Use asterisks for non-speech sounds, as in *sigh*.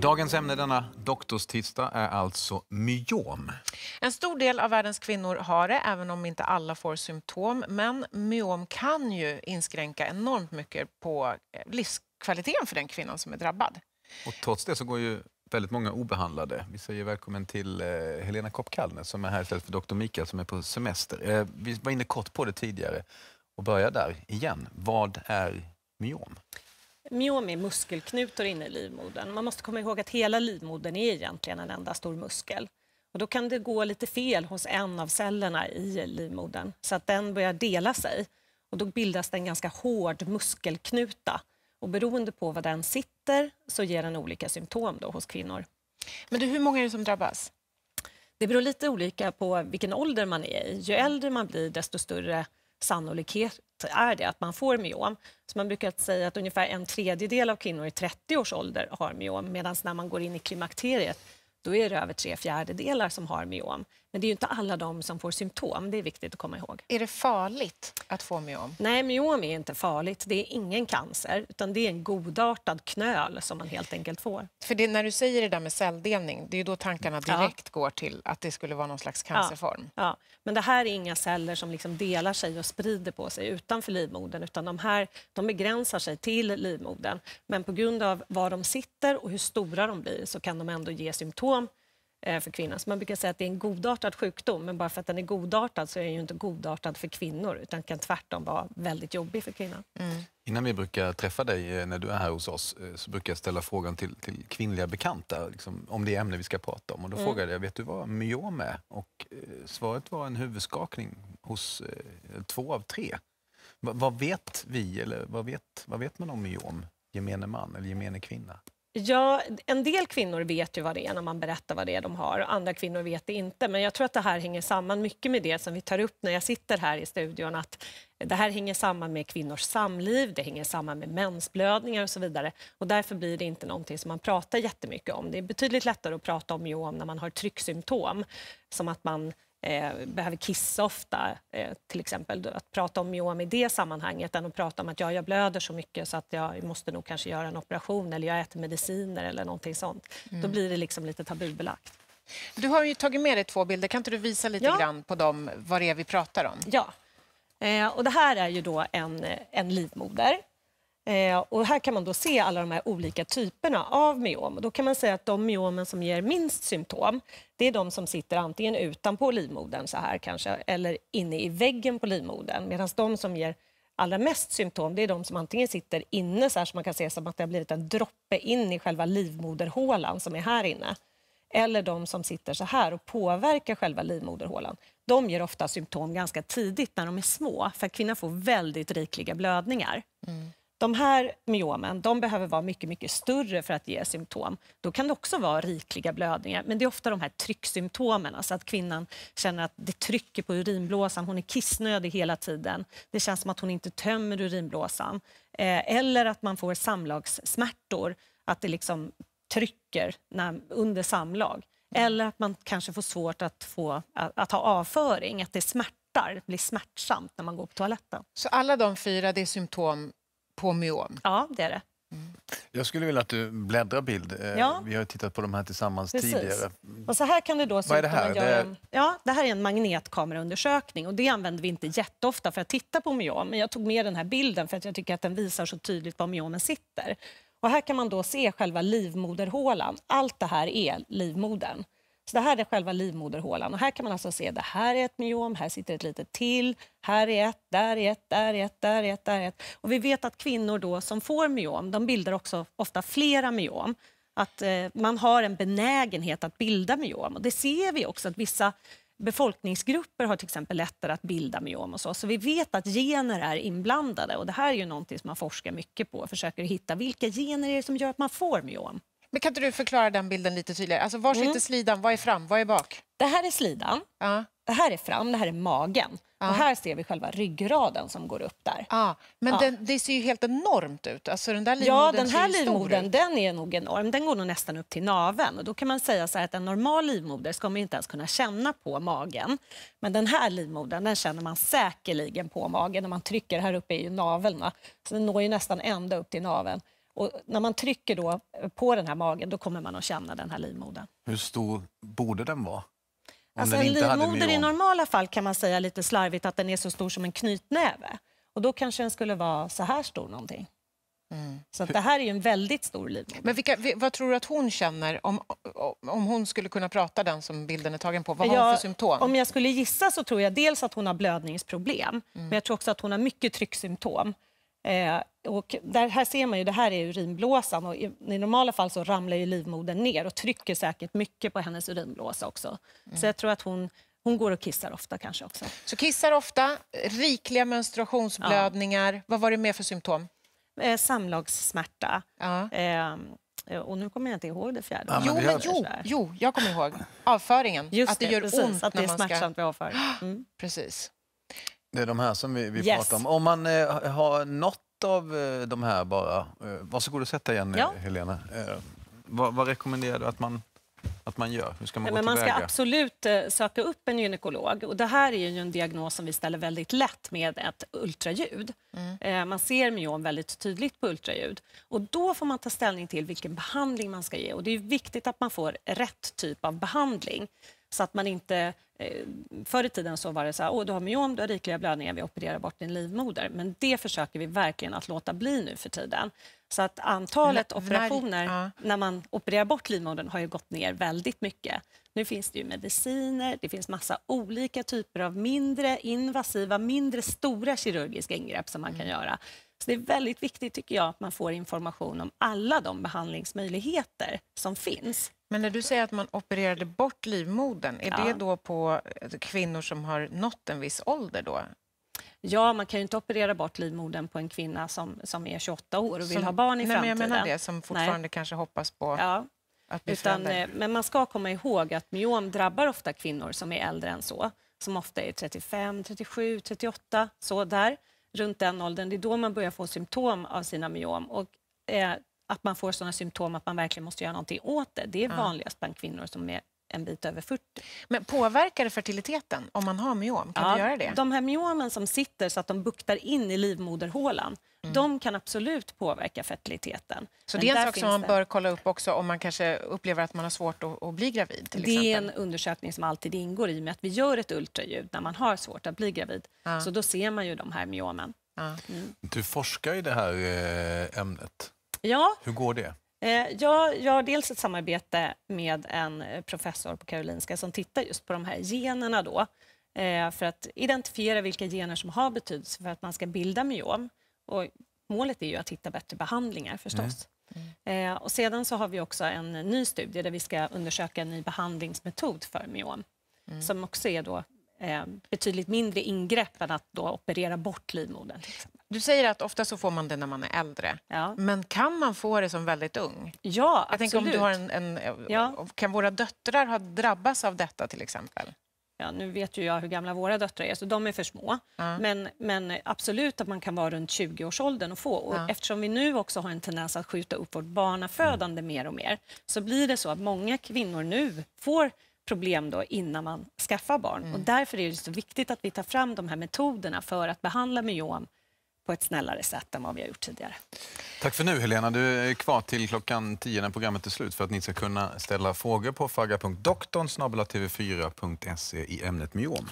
Dagens ämne denna doktorstisdag är alltså myom. En stor del av världens kvinnor har det, även om inte alla får symptom. Men myom kan ju inskränka enormt mycket på eh, livskvaliteten för den kvinnan som är drabbad. Och trots det så går ju väldigt många obehandlade. Vi säger välkommen till eh, Helena Kopp-Kallner som är här istället för doktor Mikael som är på semester. Eh, vi var inne kort på det tidigare och börjar där igen. Vad är myom? Myomi är muskelknutor inne i livmodern. Man måste komma ihåg att hela livmodern är egentligen en enda stor muskel. Och då kan det gå lite fel hos en av cellerna i livmodern så att den börjar dela sig. Och då bildas det en ganska hård muskelknuta. Och beroende på var den sitter så ger den olika symptom då hos kvinnor. Men du, hur många är det som drabbas? Det beror lite olika på vilken ålder man är i. Ju äldre man blir desto större sannolikhet är det att man får myom. Så man brukar säga att ungefär en tredjedel av kvinnor i 30 års ålder har myom medan när man går in i klimakteriet då är det över tre fjärdedelar som har myom. Men det är ju inte alla de som får symptom, det är viktigt att komma ihåg. Är det farligt att få myom? Nej, myom är inte farligt. Det är ingen cancer, utan det är en godartad knöl som man helt enkelt får. För det, när du säger det där med celldelning, det är då tankarna direkt ja. går till att det skulle vara någon slags cancerform. Ja, ja. men det här är inga celler som liksom delar sig och sprider på sig utanför livmodern, utan de här de begränsar sig till livmodern. Men på grund av var de sitter och hur stora de blir så kan de ändå ge symptom Eh, för kvinnan. Så man brukar säga att det är en godartad sjukdom, men bara för att den är godartad så är den ju inte godartad för kvinnor, utan kan tvärtom vara väldigt jobbig för kvinnan. Mm. Innan vi brukar träffa dig eh, när du är här hos oss eh, så brukar jag ställa frågan till, till kvinnliga bekanta liksom, om det ämne vi ska prata om. Och då mm. frågade jag, vet du vad myom är? Och eh, svaret var en huvudskakning hos eh, två av tre. Va, vad vet vi, eller vad vet, vad vet man om myom, gemene man eller gemene kvinna? Ja, en del kvinnor vet ju vad det är när man berättar vad det är de har, andra kvinnor vet det inte. Men jag tror att det här hänger samman mycket med det som vi tar upp när jag sitter här i studion, att det här hänger samman med kvinnors samliv, det hänger samman med mensblödningar och så vidare. Och därför blir det inte någonting som man pratar jättemycket om. Det är betydligt lättare att prata om myom när man har trycksymptom, som att man eh, behöver kissa ofta, eh, till exempel. Att prata om myom i det sammanhanget än att prata om att ja, jag blöder så mycket så att jag måste nog kanske göra en operation eller jag äter mediciner eller någonting sånt. Mm. Då blir det liksom lite tabubelagt. Du har ju tagit med dig två bilder. Kan inte du visa lite ja. grann på dem, vad det är vi pratar om? Ja. Eh, och det här är ju då en, eh, en livmoder Eh, och här kan man då se alla de här olika typerna av myom. då kan man säga att de myomen som ger minst symptom, det är de som sitter antingen utanpå livmodern så här kanske, eller inne i väggen på livmodern. Medan de som ger allra mest symptom, det är de som antingen sitter inne så här, så man kan se som att det har blivit en droppe in i själva livmoderhålan som är här inne. Eller de som sitter så här och påverkar själva livmoderhålan. De ger ofta symptom ganska tidigt när de är små, för kvinnan får väldigt rikliga blödningar. Mm. De här myomen de behöver vara mycket, mycket större för att ge symptom. Då kan det också vara rikliga blödningar, men det är ofta de här trycksymptomen, alltså att kvinnan känner att det trycker på urinblåsan, hon är kissnödig hela tiden, det känns som att hon inte tömmer urinblåsan, eh, eller att man får samlagssmärtor, att det liksom trycker när, under samlag, mm. eller att man kanske får svårt att, få, att, att ha avföring, att det smärtar, blir smärtsamt när man går på toaletten. Så alla de fyra, det är symptom på myom. Ja, det är det. Jag skulle vilja att du bläddrar bild. Eh, ja. Vi har tittat på de här tillsammans Precis. tidigare. Och så här kan du då Vad är det här? Det är... En... Ja, det här är en magnetkameraundersökning och det använder vi inte jätteofta för att titta på myom. Men jag tog med den här bilden för att jag tycker att den visar så tydligt var myomen sitter. Och här kan man då se själva livmoderhålan. Allt det här är livmodern. Så det här är själva livmoderhålan. Och här kan man alltså se, det här är ett myom, här sitter ett litet till, här är ett, där är ett, där är ett, där är ett, där är ett. Och vi vet att kvinnor då som får myom, de bildar också ofta flera myom. Att eh, man har en benägenhet att bilda myom. Och det ser vi också att vissa befolkningsgrupper har till exempel lättare att bilda myom. Och så. så vi vet att gener är inblandade. Och det här är ju någonting som man forskar mycket på försöker hitta. Vilka gener är det som gör att man får myom? Men kan inte du förklara den bilden lite tydligare? Alltså, var sitter mm. slidan? Vad är fram? Vad är bak? Det här är slidan. Ja. Det här är fram, det här är magen. Ja. Och här ser vi själva ryggraden som går upp där. Ja. Men ja. Den, det ser ju helt enormt ut. Alltså den där livmodern Ja, den här livmodern den är nog enorm. Den går nog nästan upp till naven. Och då kan man säga så att en normal livmoder ska man inte ens kunna känna på magen. Men den här livmodern den känner man säkerligen på magen. När man trycker här uppe är ju naveln. Så den når ju nästan ända upp till naveln. Och när man trycker då på den här magen, då kommer man att känna den här livmodern. Hur stor borde den vara? Alltså en livmoder i normala fall kan man säga lite slarvigt att den är så stor som en knytnäve. Och då kanske den skulle vara så här stor någonting. Mm. Så det här är ju en väldigt stor livmoder. Men vilka, vad tror du att hon känner om, om hon skulle kunna prata den som bilden är tagen på? Vad har hon för symptom? Om jag skulle gissa så tror jag dels att hon har blödningsproblem. Mm. Men jag tror också att hon har mycket trycksymptom. Eh, och där, här ser man ju, det här är urinblåsan och i, i normala fall så ramlar ju livmodern ner och trycker säkert mycket på hennes urinblåsa också. Mm. Så jag tror att hon, hon går och kissar ofta kanske också. Så kissar ofta, rikliga menstruationsblödningar. Ja. Vad var det mer för symptom? Eh, samlagssmärta. Ja. Eh, och nu kommer jag inte ihåg det fjärde. Ja, men jo, men, jo, jo, jag kommer ihåg. Avföringen. Just att det, gör precis, ont när det är smärtsamt ska... vid avföring. *gasps* Mm. Precis. Det är de här som vi, vi yes. pratar om. Om man eh, har något av eh, de här bara, eh, varsågod och sätt dig igen ja. Helena. Eh, vad, vad rekommenderar du att man att man gör? Hur ska man Nej, gå men Man ska absolut eh, söka upp en gynekolog. Och det här är ju en diagnos som vi ställer väldigt lätt med ett ultraljud. Mm. Eh, man ser myom väldigt tydligt på ultraljud. Och då får man ta ställning till vilken behandling man ska ge. Och det är viktigt att man får rätt typ av behandling så att man inte Eh, förr i tiden så var det så här, Åh, du har myom, du har rikliga blödningar, vi opererar bort din livmoder. Men det försöker vi verkligen att låta bli nu för tiden. Så att antalet operationer ja. när man opererar bort livmodern har ju gått ner väldigt mycket. Nu finns det ju mediciner, det finns massa olika typer av mindre invasiva, mindre stora kirurgiska ingrepp som man mm. kan göra. Så det är väldigt viktigt tycker jag att man får information om alla de behandlingsmöjligheter som finns. Men när du säger att man opererade bort livmodern, är ja. det då på kvinnor som har nått en viss ålder då? Ja, man kan ju inte operera bort livmodern på en kvinna som, som är 28 år och vill som, ha barn i nej, framtiden. Men jag menar det, som fortfarande nej. kanske hoppas på ja. att bli Utan, eh, Men man ska komma ihåg att myom drabbar ofta kvinnor som är äldre än så, som ofta är 35, 37, 38, så där, runt den åldern. Det är då man börjar få symptom av sina myom. Och, eh, att man får sådana symptom att man verkligen måste göra någonting åt det. Det är vanligast bland kvinnor som är en bit över 40. Men påverkar det fertiliteten om man har myom? Kan ja, det göra det? De här myomen som sitter så att de buktar in i livmoderhålan, mm. de kan absolut påverka fertiliteten. Så Men det är en sak som man det... kolla upp också om man kanske upplever att man har svårt att, att bli gravid? det exempel. är en undersökning som alltid ingår i med att vi gör ett ultraljud när man har svårt att bli gravid. Ja. Så då ser man ju de här myomen. Ja. Mm. Du forskar i det här eh, ämnet. Ja. Hur går det? Eh, jag, jag har dels ett samarbete med en eh, professor på Karolinska som tittar just på de här generna då, eh, för att identifiera vilka gener som har betydelse för att man ska bilda myom. Och målet är ju att hitta bättre behandlingar förstås. Mm. Mm. Och sedan så har vi också en ny studie där vi ska undersöka en ny behandlingsmetod för myom mm. som också är då betydligt mindre ingrepp än att då operera bort livmodern. Du säger att ofta så får man det när man är äldre. Ja. Men kan man få det som väldigt ung? Ja, absolut. Jag tänker om du har en, en eh, ja. Kan våra döttrar ha drabbats av detta till exempel? Ja, nu vet ju jag hur gamla våra döttrar är, så de är för små. Ja. Men, men absolut att man kan vara runt 20-årsåldern och få. Och ja. Eftersom vi nu också har en tendens att skjuta upp vårt barnafödande mm. mer och mer så blir det så att många kvinnor nu får problem då innan man skaffar barn. Mm. Och därför är det så viktigt att vi tar fram de här metoderna för att behandla myom på ett snällare sätt än vad vi har gjort tidigare. Tack för nu Helena. Du är kvar till klockan 10 när programmet är slut för att ni ska kunna ställa frågor på fagga.doktorn tv4.se i ämnet myom.